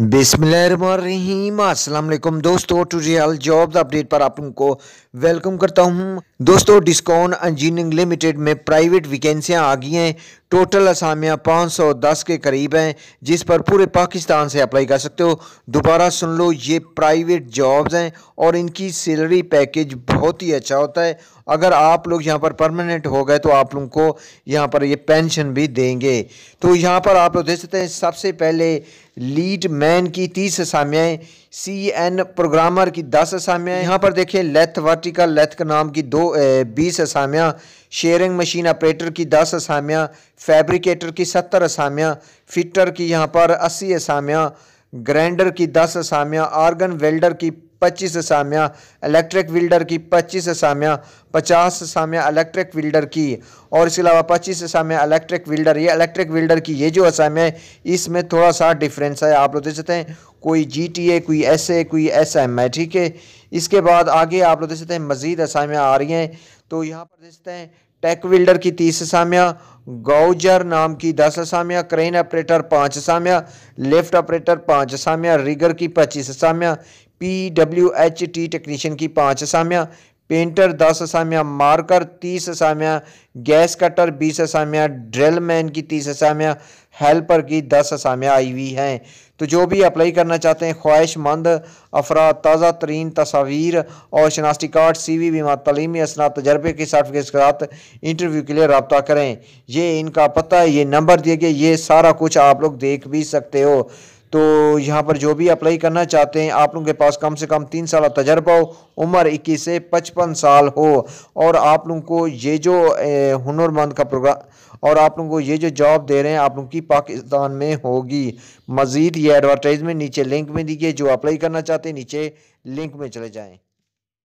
बिसमीम अल्लाम दोस्तों टूरियल जॉब अपडेट पर आप उनको वेलकम करता हूं दोस्तों डिस्कॉन इंजीनियरिंग लिमिटेड में प्राइवेट वैकेंसियां आ गई हैं टोटल असामियाँ 510 के करीब हैं जिस पर पूरे पाकिस्तान से अप्लाई कर सकते हो दोबारा सुन लो ये प्राइवेट जॉब्स हैं और इनकी सैलरी पैकेज बहुत ही अच्छा होता है अगर आप लोग यहाँ पर परमानेंट हो गए तो आप लोगों को यहाँ पर ये पेंशन भी देंगे तो यहाँ पर आप लोग देख सकते हैं सबसे पहले लीड मैन की तीस असामियाँ सी एन प्रोग्रामर की दस असामियाँ यहाँ पर देखें वट आर्टिकल लेथ नाम की दो ए, बीस असामियाँ शेयरिंग मशीन ऑपरेटर की दस असामियाँ फैब्रिकेटर की सत्तर असामियाँ फिटर की यहाँ पर अस्सी असामियाँ ग्रैंडर की दस असामियाँ आर्गन वेल्डर की पच्चीस असामियाँ इलेक्ट्रिक विल्डर की पच्चीस असामियाँ पचास असामियाँ इलेक्ट्रिक विल्डर की और इसके अलावा पच्चीस असामियाँ इलेक्ट्रिक विल्डर ये इलेक्ट्रिक विल्डर की ये जो असामियाँ है इसमें थोड़ा सा डिफरेंस है आप लोग देख सकते हैं कोई जी टी ए कोई एस ए कोई एस एम है ठीक है इसके बाद आगे आप लोग देख सकते हैं मज़ीद असामियाँ आ रही हैं तो यहाँ पर देख सकते हैं टेक विल्डर की तीस असामियाँ गौजर नाम की दस असामिया क्रेन ऑपरेटर पाँच असामिया लिफ्ट ऑपरेटर पाँच असामिया रिगर की पच्चीस असामिया P W H T technician की पाँच असामियाँ पेंटर दस असामियाँ मार्कर तीस असामियाँ गैस कटर बीस असामियाँ ड्रिल मैन की तीस असामियाँ हेल्पर की दस असामियाँ आई हुई हैं तो जो भी अप्लाई करना चाहते हैं ख्वाहिशमंद अफरा ताज़ा तरीन तस्वीर और शनाख्ती कार्ड सी वी बीमा तलीमी असना तजर्बे के सर्टिफिकेट के साथ इंटरव्यू के लिए रबता करें ये इनका पता ये नंबर दिए गए ये सारा कुछ आप लोग देख भी सकते हो तो यहाँ पर जो भी अप्लाई करना चाहते हैं आप लोगों के पास कम से कम तीन साल तजर्बा हो उम्र इक्कीस से पचपन साल हो और आप लोगों को ये जो हुनरमंद का प्रोग्राम और आप लोगों को ये जो जॉब दे रहे हैं आप लोगों की पाकिस्तान में होगी मज़ीद ये एडवर्टाइजमेंट नीचे लिंक में दीजिए जो अप्लाई करना चाहते हैं नीचे लिंक में चले जाएँ